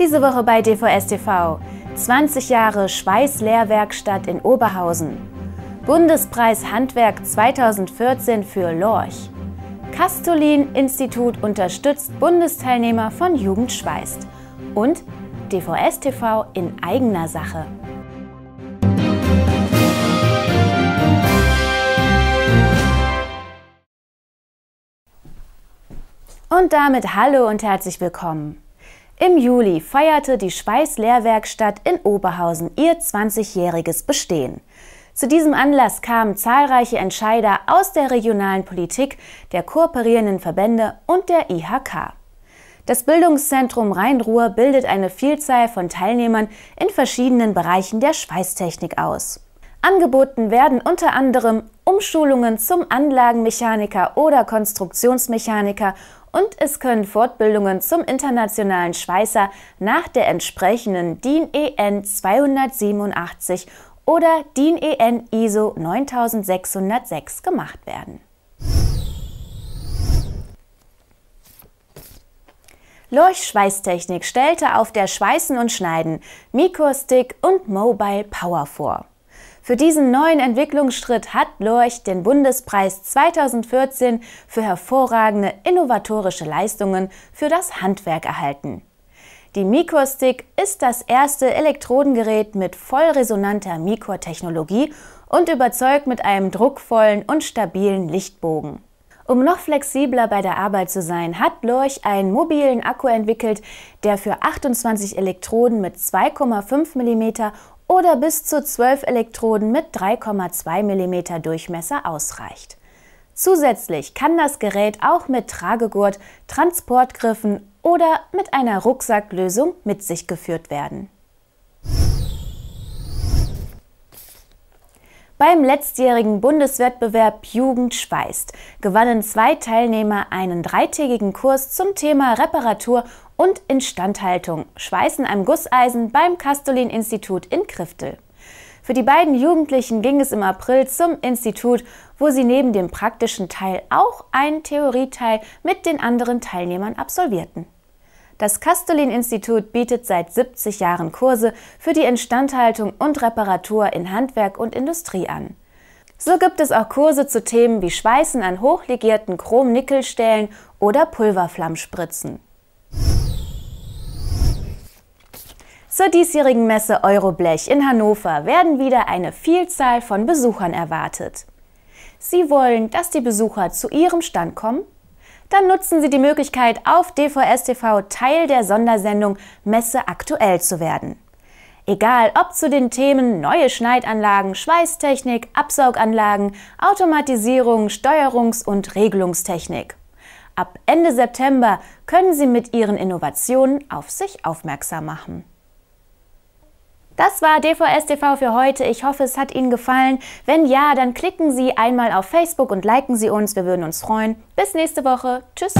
Diese Woche bei DVS TV. 20 Jahre Schweißlehrwerkstatt in Oberhausen. Bundespreis Handwerk 2014 für Lorch. Kastolin-Institut unterstützt Bundesteilnehmer von Jugend schweißt. Und DVS TV in eigener Sache. Und damit hallo und herzlich willkommen. Im Juli feierte die Schweißlehrwerkstatt in Oberhausen ihr 20-jähriges Bestehen. Zu diesem Anlass kamen zahlreiche Entscheider aus der regionalen Politik, der kooperierenden Verbände und der IHK. Das Bildungszentrum Rhein-Ruhr bildet eine Vielzahl von Teilnehmern in verschiedenen Bereichen der Schweißtechnik aus. Angeboten werden unter anderem Umschulungen zum Anlagenmechaniker oder Konstruktionsmechaniker und es können Fortbildungen zum internationalen Schweißer nach der entsprechenden DIN e EN 287 oder DIN EN ISO 9606 gemacht werden. lorch stellte auf der Schweißen und Schneiden Mikrostick und Mobile Power vor. Für diesen neuen Entwicklungsschritt hat Lorch den Bundespreis 2014 für hervorragende innovatorische Leistungen für das Handwerk erhalten. Die Mikrostick ist das erste Elektrodengerät mit vollresonanter Mikrotechnologie und überzeugt mit einem druckvollen und stabilen Lichtbogen. Um noch flexibler bei der Arbeit zu sein, hat Lorch einen mobilen Akku entwickelt, der für 28 Elektroden mit 2,5 mm oder bis zu 12 Elektroden mit 3,2 mm Durchmesser ausreicht. Zusätzlich kann das Gerät auch mit Tragegurt, Transportgriffen oder mit einer Rucksacklösung mit sich geführt werden. Beim letztjährigen Bundeswettbewerb Jugend schweißt gewannen zwei Teilnehmer einen dreitägigen Kurs zum Thema Reparatur und Instandhaltung Schweißen am Gusseisen beim Kastolin-Institut in Kriftel. Für die beiden Jugendlichen ging es im April zum Institut, wo sie neben dem praktischen Teil auch einen Theorieteil mit den anderen Teilnehmern absolvierten. Das Kastolin-Institut bietet seit 70 Jahren Kurse für die Instandhaltung und Reparatur in Handwerk und Industrie an. So gibt es auch Kurse zu Themen wie Schweißen an hochlegierten Chrom-Nickelstählen oder Pulverflammspritzen. Zur diesjährigen Messe Euroblech in Hannover werden wieder eine Vielzahl von Besuchern erwartet. Sie wollen, dass die Besucher zu ihrem Stand kommen dann nutzen Sie die Möglichkeit, auf DVS TV Teil der Sondersendung Messe aktuell zu werden. Egal ob zu den Themen neue Schneidanlagen, Schweißtechnik, Absauganlagen, Automatisierung, Steuerungs- und Regelungstechnik. Ab Ende September können Sie mit Ihren Innovationen auf sich aufmerksam machen. Das war DVS TV für heute. Ich hoffe, es hat Ihnen gefallen. Wenn ja, dann klicken Sie einmal auf Facebook und liken Sie uns. Wir würden uns freuen. Bis nächste Woche. Tschüss.